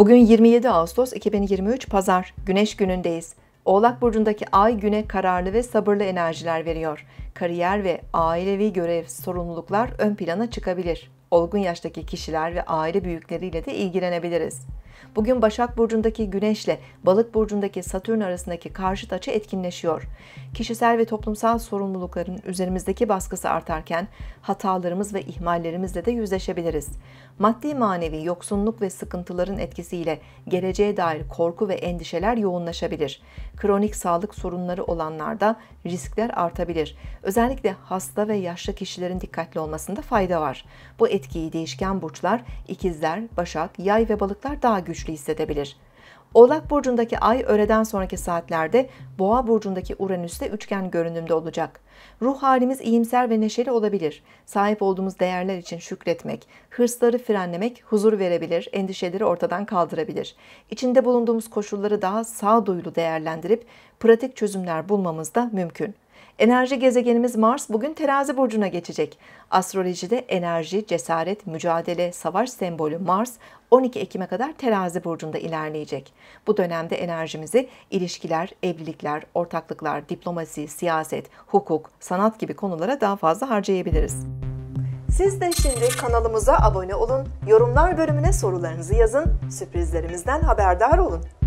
Bugün 27 Ağustos 2023 Pazar, Güneş günündeyiz. Oğlak Burcu'ndaki ay güne kararlı ve sabırlı enerjiler veriyor. Kariyer ve ailevi görev, sorumluluklar ön plana çıkabilir. Olgun yaştaki kişiler ve aile büyükleriyle de ilgilenebiliriz. Bugün Başak Burcu'ndaki Güneş'le Balık Burcu'ndaki Satürn arasındaki karşı açı etkinleşiyor. Kişisel ve toplumsal sorumlulukların üzerimizdeki baskısı artarken hatalarımız ve ihmallerimizle de yüzleşebiliriz. Maddi manevi yoksunluk ve sıkıntıların etkisiyle geleceğe dair korku ve endişeler yoğunlaşabilir. Kronik sağlık sorunları olanlarda riskler artabilir. Özellikle hasta ve yaşlı kişilerin dikkatli olmasında fayda var. Bu etkiyi değişken burçlar, ikizler, başak, yay ve balıklar daha güçlü hissedebilir. Oğlak burcundaki ay öğleden sonraki saatlerde Boğa burcundaki Uranüs'te üçgen görünümde olacak. Ruh halimiz iyimser ve neşeli olabilir. Sahip olduğumuz değerler için şükretmek, hırsları frenlemek huzur verebilir, endişeleri ortadan kaldırabilir. İçinde bulunduğumuz koşulları daha sağduyulu değerlendirip pratik çözümler bulmamız da mümkün. Enerji gezegenimiz Mars bugün terazi burcuna geçecek. Astrolojide enerji, cesaret, mücadele, savaş sembolü Mars 12 Ekim'e kadar terazi burcunda ilerleyecek. Bu dönemde enerjimizi ilişkiler, evlilikler, ortaklıklar, diplomasi, siyaset, hukuk, sanat gibi konulara daha fazla harcayabiliriz. Siz de şimdi kanalımıza abone olun, yorumlar bölümüne sorularınızı yazın, sürprizlerimizden haberdar olun.